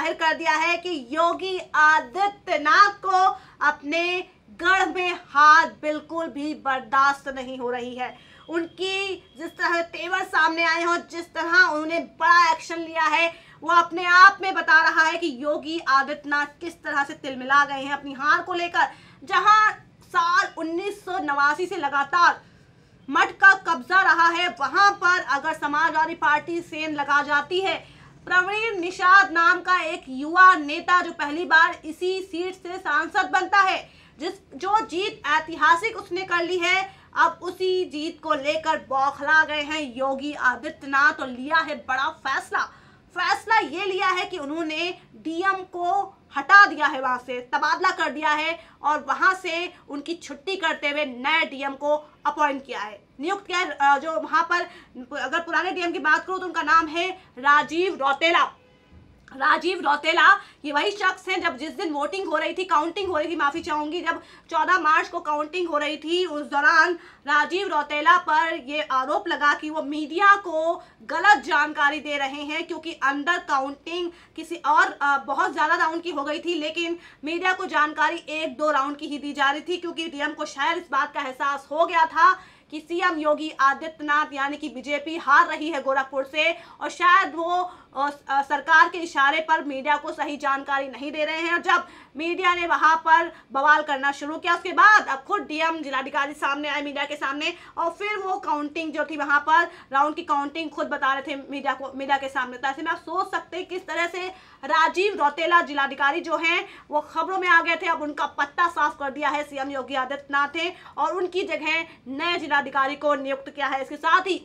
जाहिर कर दिया है कि योगी आदित्यनाथ को अपने गढ़ में हाथ बिल्कुल भी बर्दाश्त नहीं हो रही है उनकी जिस तरह तेवर सामने आए हों जिस तरह उन्होंने बड़ा एक्शन लिया है वो अपने आप में बता रहा है कि योगी आदित्यनाथ किस तरह से तिलमिला गए हैं अपनी हार को लेकर जहां साल उन्नीस से लगातार मठ का कब्जा रहा है वहां पर अगर समाजवादी पार्टी सेन लगा जाती है प्रवीण निषाद नाम का एक युवा नेता जो पहली बार इसी सीट से सांसद बनता है जिस जो जीत ऐतिहासिक उसने कर ली है अब उसी जीत को लेकर बौखला गए हैं योगी आदित्यनाथ और लिया है बड़ा फैसला फैसला ये लिया है कि उन्होंने डीएम को हटा दिया है वहां से तबादला कर दिया है और वहां से उनकी छुट्टी करते हुए नए डीएम को अपॉइंट किया है नियुक्त किया जो वहां पर अगर पुराने डीएम की बात करूँ तो उनका नाम है राजीव रौतेला राजीव रौतेला ये वही शख्स हैं जब जिस दिन वोटिंग हो रही थी काउंटिंग हो रही थी माफ़ी चाहूंगी जब 14 मार्च को काउंटिंग हो रही थी उस दौरान राजीव रौतेला पर ये आरोप लगा कि वो मीडिया को गलत जानकारी दे रहे हैं क्योंकि अंदर काउंटिंग किसी और बहुत ज़्यादा राउंड की हो गई थी लेकिन मीडिया को जानकारी एक दो राउंड की ही दी जा रही थी क्योंकि डीएम को शायद इस बात का एहसास हो गया था कि सीएम योगी आदित्यनाथ यानी कि बीजेपी हार रही है गोरखपुर से और शायद वो सरकार के इशारे पर मीडिया को सही जानकारी नहीं दे रहे हैं और जब मीडिया ने वहां पर बवाल करना शुरू किया उसके बाद अब खुद डीएम जिलाधिकारी सामने आए मीडिया के सामने और फिर वो काउंटिंग जो थी वहां पर राउंड की काउंटिंग खुद बता रहे थे मीडिया को मीडिया के सामने तो ऐसे में आप सोच सकते हैं किस तरह से राजीव रौतेला जिलाधिकारी जो हैं वो खबरों में आ गए थे अब उनका पत्ता साफ कर दिया है सीएम योगी आदित्यनाथ ने और उनकी जगह नए जिला अधिकारी को नियुक्त किया है इसके साथ ही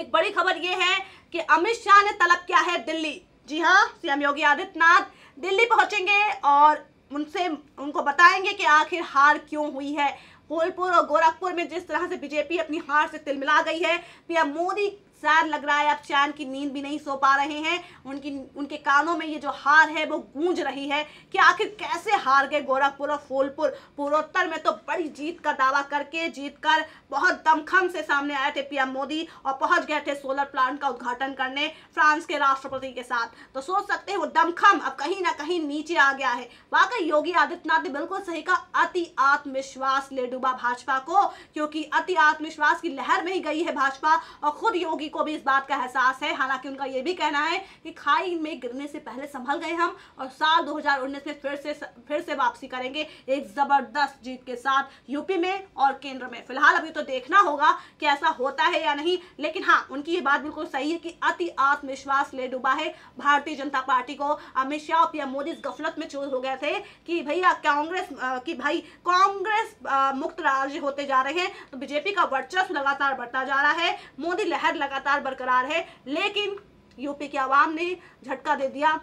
एक बड़ी खबर ये है कि अमित शाह ने तलब किया है दिल्ली जी हाँ सीएम योगी आदित्यनाथ दिल्ली पहुंचेंगे और उनसे उनको बताएंगे कि आखिर हार क्यों हुई है होलपुर और गोरखपुर में जिस तरह से बीजेपी अपनी हार से तिलमिला गई है पीएम मोदी सार लग रहा है आप चैन की नींद भी नहीं सो पा रहे हैं उनकी उनके कानों में ये जो हार है वो गूंज रही है कि आखिर कैसे हार गए गोरखपुर और फूलपुर पूर्वोत्तर में तो बड़ी जीत का दावा करके जीत कर बहुत दमखम से सामने आए थे पीएम मोदी और पहुंच गए थे सोलर प्लांट का उद्घाटन करने फ्रांस के राष्ट्रपति के साथ तो सोच सकते हैं वो दमखम अब कहीं ना कहीं नीचे आ गया है वाकई योगी आदित्यनाथ ने बिल्कुल सही कहा अति आत्मविश्वास ले डूबा भाजपा को क्योंकि अति आत्मविश्वास की लहर में ही गई है भाजपा और खुद योगी सभी को भी इस बात का एहसास है हालांकि उनका यह भी कहना है कि खाई में गिरने से पहले संभल गए हम और साल 2019 में फिर से फिर से वापसी करेंगे एक ज़बरदस्त जीत के साथ यूपी में और केंद्र में फिलहाल अभी तो देखना होगा कि ऐसा होता है या नहीं लेकिन हाँ उनकी ये बात बिल्कुल सही है कि अति आत्मविश्वास ले डूबा है भारतीय जनता पार्टी को अमित शाह और पीएम मोदी इस गफलत में चूर हो गए थे कि भैया कांग्रेस की भाई कांग्रेस मुक्त राज्य होते जा रहे हैं तो बीजेपी का वर्चस्व लगातार बढ़ता जा रहा है मोदी लहर लगा लगातार बरकरार है लेकिन यूपी की आवाम ने झटका दे दिया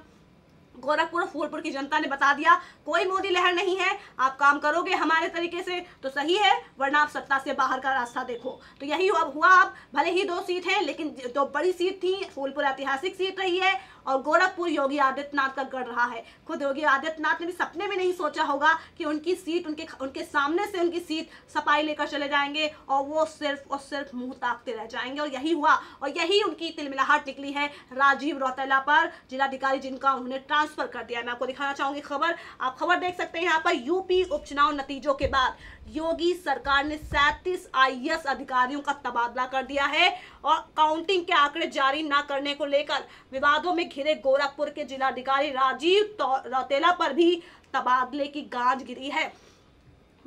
गोरखपुर और फूलपुर की जनता ने बता दिया कोई मोदी लहर नहीं है आप काम करोगे हमारे तरीके से तो सही है वरना आप सत्ता से बाहर का रास्ता देखो तो यही अब हुआ आप भले ही दो सीट है लेकिन दो बड़ी सीट थी फूलपुर ऐतिहासिक सीट रही है और गोरखपुर योगी आदित्यनाथ का गढ़ रहा है खुद योगी आदित्यनाथ ने भी सपने में नहीं सोचा होगा कि उनकी सीट उनके उनके सामने से उनकी सीट सफाई लेकर चले जाएंगे और वो सिर्फ और सिर्फ मुंह ताकते रह जाएंगे और यही हुआ और यही उनकी तिलमिलाहट निकली है राजीव रौतेला पर जिलाधिकारी जिनका उन्होंने ट्रांसफर कर दिया मैं आपको दिखाना चाहूंगी खबर आप खबर देख सकते हैं यहाँ पर यूपी उपचुनाव नतीजों के बाद योगी सरकार ने सैंतीस आई अधिकारियों का तबादला कर दिया है और काउंटिंग के आंकड़े जारी ना करने को लेकर विवादों में घिरे गोरखपुर के जिलाधिकारी राजीव तो- रौतेला पर भी तबादले की गांज गिरी है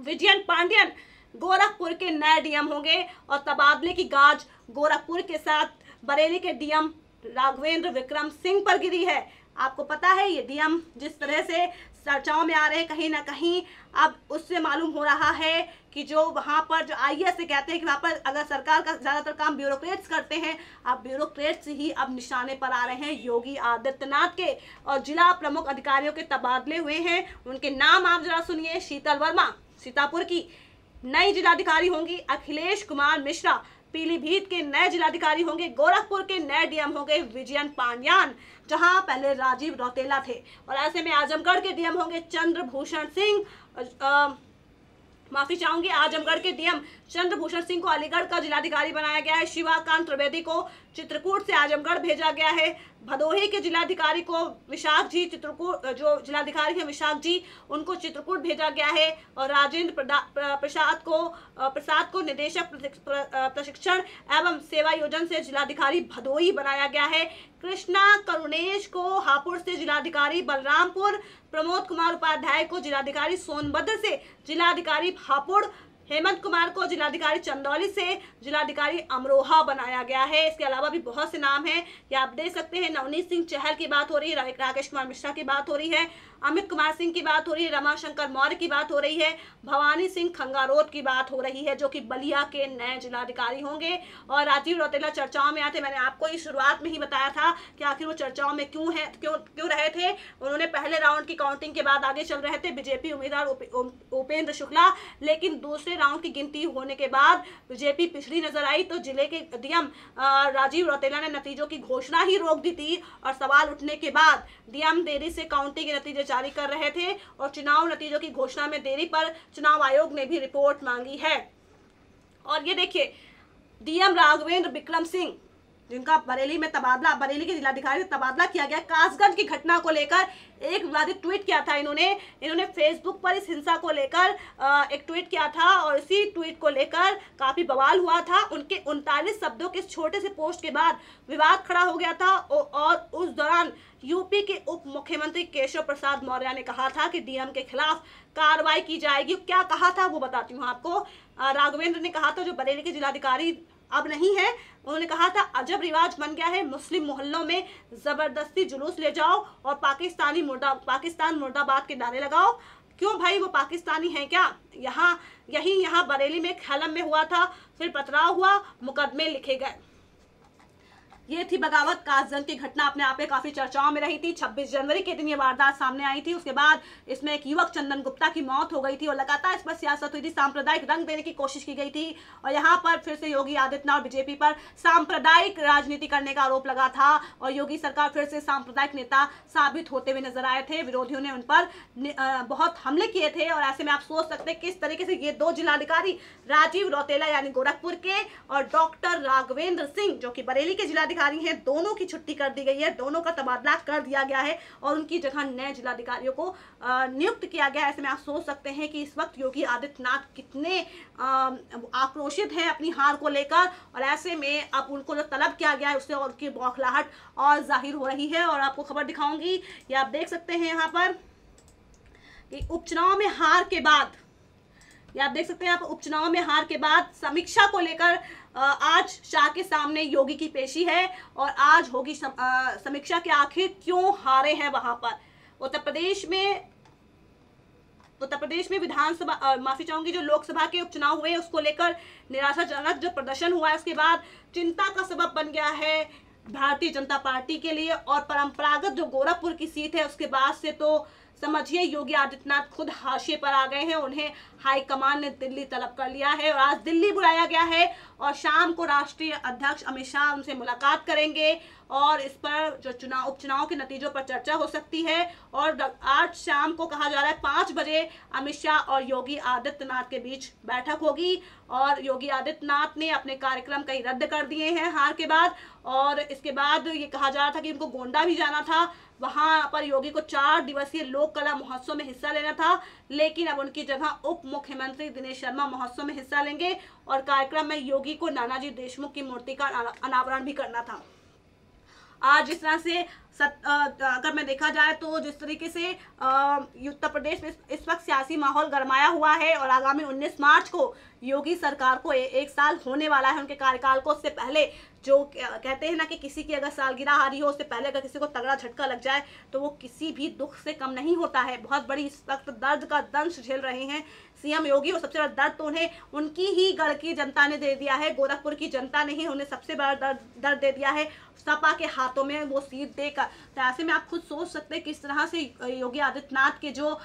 विजयन पांडियन गोरखपुर के नए डीएम होंगे और तबादले की गाज गोरखपुर के साथ बरेली के डीएम राघवेंद्र विक्रम सिंह पर गिरी है आपको पता है ये डीएम जिस तरह से चर्चाओं में आ रहे हैं कहीं ना कहीं अब उससे मालूम हो रहा है कि जो वहाँ पर जो आई से e e कहते हैं कि वहाँ पर अगर सरकार का ज़्यादातर काम ब्यूरोक्रेट्स करते हैं अब ब्यूरोक्रेट्स ही अब निशाने पर आ रहे हैं योगी आदित्यनाथ के और जिला प्रमुख अधिकारियों के तबादले हुए हैं उनके नाम आप जरा सुनिए शीतल वर्मा सीतापुर की नई जिलाधिकारी होंगी अखिलेश कुमार मिश्रा पीलीभीत के नए जिलाधिकारी होंगे गोरखपुर के नए डीएम होंगे विजयन पांड्यान जहां पहले राजीव रौतेला थे और ऐसे में आजमगढ़ के डीएम होंगे चंद्रभूषण सिंह माफी चाहूंगी आजमगढ़ के डीएम चंद्रभूषण सिंह को अलीगढ़ का जिलाधिकारी बनाया गया है शिवाकांत त्रिवेदी को चित्रकूट से आजमगढ़ भेजा गया है भदोही के जिलाधिकारी को विशाख जी चित्रकूट जो जिलाधिकारी हैं विशाख जी उनको चित्रकूट भेजा गया है और राजेंद्र प्रसाद को प्रसाद को निदेशक प्रशिक्षण एवं सेवा योजन से जिलाधिकारी भदोही बनाया गया है कृष्णा करुणेश को हापुड़ से जिलाधिकारी बलरामपुर प्रमोद कुमार उपाध्याय को जिलाधिकारी सोनभद्र से जिलाधिकारी हापुड़ हेमंत कुमार को जिलाधिकारी चंदौली से जिलाधिकारी अमरोहा बनाया गया है इसके अलावा भी बहुत से नाम हैं ये आप देख सकते हैं नवनीत सिंह चहल की बात हो रही है राकेश कुमार मिश्रा की बात हो रही है अमित कुमार सिंह की बात हो रही है रमाशंकर मौर्य की बात हो रही है भवानी सिंह खंगारोत की बात हो रही है जो कि बलिया के नए जिलाधिकारी होंगे और राजीव रौतेला चर्चाओं में आए थे मैंने आपको इस शुरुआत में ही बताया था कि आखिर वो चर्चाओं में क्यों है क्यों क्यों रहे थे उन्होंने पहले राउंड की काउंटिंग के बाद आगे चल रहे थे बीजेपी उम्मीदवार उपेंद्र शुक्ला लेकिन दूसरे राउंड की गिनती होने के बाद बीजेपी पिछड़ी नजर आई तो जिले के डीएम राजीव रौतेला ने नतीजों की घोषणा ही रोक दी थी और सवाल उठने के बाद डीएम देरी से काउंटिंग के नतीजे जारी कर रहे थे और चुनाव नतीजों की घोषणा में देरी पर चुनाव आयोग ने भी रिपोर्ट मांगी है और ये देखिए डीएम राघवेंद्र विक्रम सिंह जिनका बरेली में तबादला बरेली के जिलाधिकारी से तबादला किया गया कासगंज की घटना को लेकर एक विवादित ट्वीट किया था इन्होंने इन्होंने फेसबुक पर इस हिंसा को लेकर एक ट्वीट किया था और इसी ट्वीट को लेकर काफ़ी बवाल हुआ था उनके उनतालीस शब्दों के इस छोटे से पोस्ट के बाद विवाद खड़ा हो गया था और उस दौरान यूपी के उप मुख्यमंत्री केशव प्रसाद मौर्य ने कहा था कि डीएम के खिलाफ कार्रवाई की जाएगी क्या कहा था वो बताती हूँ आपको राघवेंद्र ने कहा था जो बरेली के जिलाधिकारी अब नहीं है उन्होंने कहा था अजब रिवाज बन गया है मुस्लिम मोहल्लों में ज़बरदस्ती जुलूस ले जाओ और पाकिस्तानी मुर्दा पाकिस्तान मुर्दाबाद के नारे लगाओ क्यों भाई वो पाकिस्तानी हैं क्या यहाँ यही यहाँ बरेली में खैलम में हुआ था फिर पथराव हुआ मुकदमे लिखे गए ये थी बगावत काजल की घटना अपने आप में काफी चर्चाओं में रही थी 26 जनवरी के दिन ये वारदात सामने आई थी उसके बाद इसमें एक युवक चंदन गुप्ता की मौत हो गई थी और लगातार इस पर सियासत हुई थी सांप्रदायिक रंग देने की कोशिश की गई थी और यहाँ पर फिर से योगी आदित्यनाथ और बीजेपी पर सांप्रदायिक राजनीति करने का आरोप लगा था और योगी सरकार फिर से सांप्रदायिक नेता साबित होते हुए नजर आए थे विरोधियों ने उन पर बहुत हमले किए थे और ऐसे में आप सोच सकते किस तरीके से ये दो जिलाधिकारी राजीव रौतेला यानी गोरखपुर के और डॉक्टर राघवेंद्र सिंह जो कि बरेली के जिलाधिकारी जिलाधिकारी हैं दोनों की छुट्टी कर दी गई है दोनों का तबादला कर दिया गया है और उनकी जगह नए जिलाधिकारियों को नियुक्त किया गया ऐसे में आप सोच सकते हैं कि इस वक्त योगी आदित्यनाथ कितने आक्रोशित हैं अपनी हार को लेकर और ऐसे में अब उनको जो तलब किया गया है उससे और उनकी बौखलाहट और जाहिर हो रही है और आपको खबर दिखाऊंगी ये आप देख सकते हैं यहाँ पर कि उपचुनाव में हार के बाद ये आप देख सकते हैं आप उपचुनाव में हार के बाद समीक्षा को लेकर आज शाह के सामने योगी की पेशी है और आज होगी समीक्षा के आखिर क्यों हारे हैं वहां पर उत्तर प्रदेश में उत्तर प्रदेश में विधानसभा माफी चाहूंगी जो लोकसभा के उपचुनाव हुए उसको लेकर निराशाजनक जो प्रदर्शन हुआ है उसके बाद चिंता का सबब बन गया है भारतीय जनता पार्टी के लिए और परंपरागत जो गोरखपुर की सीट है उसके बाद से तो समझिए योगी आदित्यनाथ खुद हाशिए पर आ गए हैं उन्हें हाईकमान ने दिल्ली तलब कर लिया है और आज दिल्ली बुलाया गया है और शाम को राष्ट्रीय अध्यक्ष अमित शाह उनसे मुलाकात करेंगे और इस पर जो चुनाव उपचुनाव के नतीजों पर चर्चा हो सकती है और आज शाम को कहा जा रहा है पाँच बजे अमित शाह और योगी आदित्यनाथ के बीच बैठक होगी और योगी आदित्यनाथ ने अपने कार्यक्रम कई रद्द कर दिए हैं हार के बाद और इसके बाद ये कहा जा रहा था कि उनको गोंडा भी जाना था वहां पर योगी को चार दिवसीय लोक कला महोत्सव में हिस्सा लेना था लेकिन अब उनकी जगह उप मुख्यमंत्री दिनेश शर्मा महोत्सव में हिस्सा लेंगे और कार्यक्रम में योगी को नानाजी देशमुख की मूर्ति का अनावरण भी करना था आज जिस तरह से सत, आ, अगर मैं देखा जाए तो जिस तरीके से उत्तर प्रदेश में इस वक्त सियासी माहौल गरमाया हुआ है और आगामी 19 मार्च को योगी सरकार को ए, एक साल होने वाला है उनके कार्यकाल को उससे पहले जो कहते हैं ना कि किसी की अगर सालगिरह आ रही हो उससे पहले अगर किसी को तगड़ा झटका लग जाए तो वो किसी भी दुख से कम नहीं होता है बहुत बड़ी सख्त दर्द का दंश झेल रहे हैं सीएम योगी और सबसे बड़ा दर्द तो उन्हें उनकी ही गढ़ की जनता ने दे दिया है गोरखपुर की जनता ने ही उन्हें सबसे बड़ा दर्द दर्द दे दिया है सपा के हाथों में वो सीट देकर तो ऐसे में आप खुद सोच सकते हैं किस तरह से योगी आदित्यनाथ के जो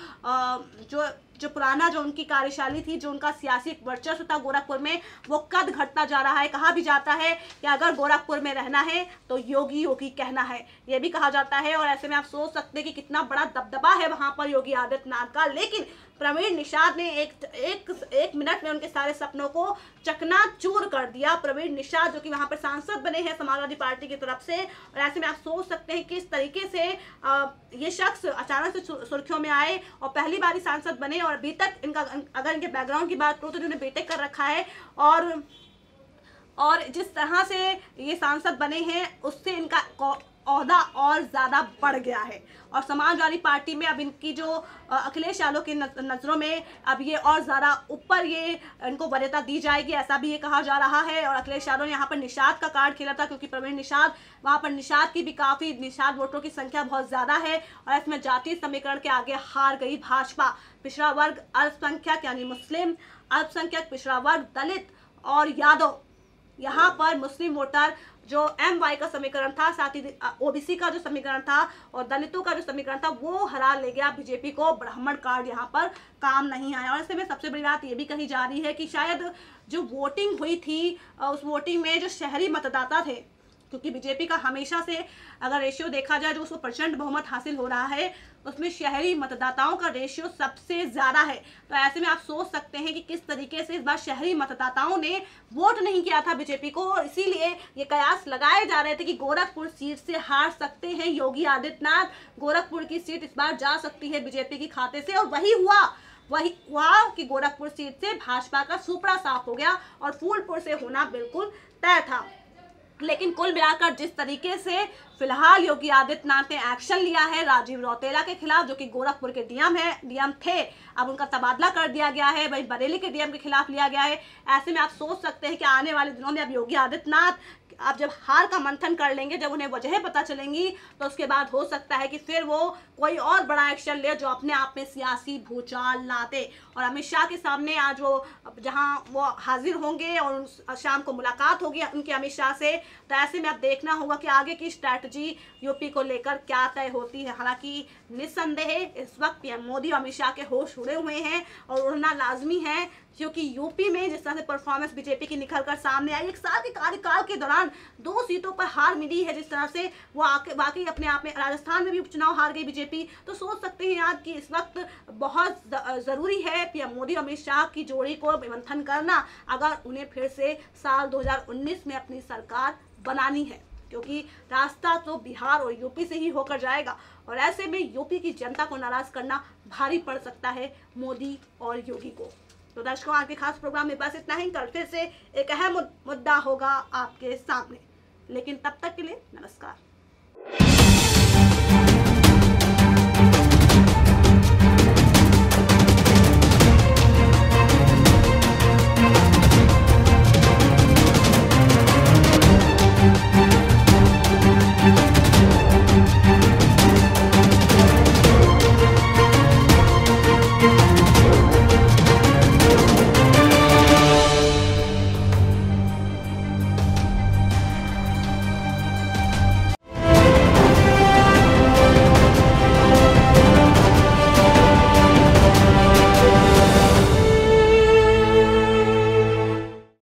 जो जो पुराना जो उनकी कार्यशाली थी जो उनका सियासी वर्चस्व था गोरखपुर में वो कद घटता जा रहा है कहा भी जाता है कि अगर गोरखपुर में रहना है तो योगी योगी कहना है ये भी कहा जाता है और ऐसे में आप सोच सकते हैं कि कितना बड़ा दबदबा है वहाँ पर योगी आदित्यनाथ का लेकिन प्रवीण निषाद ने एक एक एक मिनट में उनके सारे सपनों को चकनाचूर कर दिया प्रवीण निषाद जो कि वहां पर सांसद बने हैं समाजवादी पार्टी की तरफ से और ऐसे में आप सोच सकते हैं किस तरीके से आ, ये शख्स अचानक से सुर्खियों में आए और पहली बार ही सांसद बने और अभी तक इनका अगर इनके बैकग्राउंड की बात करो तो इन्होंने बीटेक कर रखा है और और जिस तरह से ये सांसद बने हैं उससे इनका औहदा और ज़्यादा बढ़ गया है और समाजवादी पार्टी में अब इनकी जो अखिलेश यादव की नज़रों में अब ये और ज़्यादा ऊपर ये इनको वरीयता दी जाएगी ऐसा भी ये कहा जा रहा है और अखिलेश यादव ने यहाँ पर निषाद का कार्ड खेला था क्योंकि प्रवीण निषाद वहाँ पर निषाद की भी काफ़ी निषाद वोटरों की संख्या बहुत ज़्यादा है और इसमें जातीय समीकरण के आगे हार गई भाजपा पिछड़ा वर्ग अल्पसंख्यक यानी मुस्लिम अल्पसंख्यक पिछड़ा वर्ग दलित और यादव यहाँ पर मुस्लिम वोटर जो एम वाई का समीकरण था साथ ही ओबीसी का जो समीकरण था और दलितों का जो समीकरण था वो हरा ले गया बीजेपी को ब्राह्मण कार्ड यहाँ पर काम नहीं आया और इससे में सबसे बड़ी बात ये भी कही जा रही है कि शायद जो वोटिंग हुई थी उस वोटिंग में जो शहरी मतदाता थे क्योंकि बीजेपी का हमेशा से अगर रेशियो देखा जाए जो उसको प्रचंड बहुमत हासिल हो रहा है उसमें शहरी मतदाताओं का रेशियो सबसे ज़्यादा है तो ऐसे में आप सोच सकते हैं कि किस तरीके से इस बार शहरी मतदाताओं ने वोट नहीं किया था बीजेपी को और इसीलिए ये कयास लगाए जा रहे थे कि गोरखपुर सीट से हार सकते हैं योगी आदित्यनाथ गोरखपुर की सीट इस बार जा सकती है बीजेपी के खाते से और वही हुआ वही हुआ कि गोरखपुर सीट से भाजपा का सुपड़ा साफ हो गया और फूलपुर से होना बिल्कुल तय था लेकिन कुल मिलाकर जिस तरीके से फिलहाल योगी आदित्यनाथ ने एक्शन लिया है राजीव रौतेला के खिलाफ जो कि गोरखपुर के डीएम है डीएम थे अब उनका तबादला कर दिया गया है वही बरेली के डीएम के खिलाफ लिया गया है ऐसे में आप सोच सकते हैं कि आने वाले दिनों में अब योगी आदित्यनाथ आप जब हार का मंथन कर लेंगे जब उन्हें वजह पता चलेंगी तो उसके बाद हो सकता है कि फिर वो कोई और बड़ा एक्शन ले जो अपने आप में सियासी भूचाल लाते और अमित शाह के सामने आज वो जहां वो हाजिर होंगे और शाम को मुलाकात होगी उनके अमित शाह से तो ऐसे में अब देखना होगा कि आगे की स्ट्रैटी स्ट्रेटजी यूपी को लेकर क्या तय होती है हालांकि निस्संदेह इस वक्त पीएम मोदी और अमित शाह के होश उड़े हुए हैं और उड़ना लाजमी है क्योंकि यूपी में जिस तरह से परफॉर्मेंस बीजेपी की निकल कर सामने आई एक साल के कार्यकाल के दौरान दो सीटों पर हार मिली है जिस तरह से वो आके वाकई अपने आप में राजस्थान में भी उपचुनाव हार गई बीजेपी तो सोच सकते हैं आप कि इस वक्त बहुत ज़रूरी है पीएम मोदी और अमित शाह की जोड़ी को मंथन करना अगर उन्हें फिर से साल दो में अपनी सरकार बनानी है क्योंकि रास्ता तो बिहार और यूपी से ही होकर जाएगा और ऐसे में यूपी की जनता को नाराज करना भारी पड़ सकता है मोदी और योगी को तो दर्शकों आज के खास प्रोग्राम में बस इतना ही कल फिर से एक अहम मुद्दा होगा आपके सामने लेकिन तब तक के लिए नमस्कार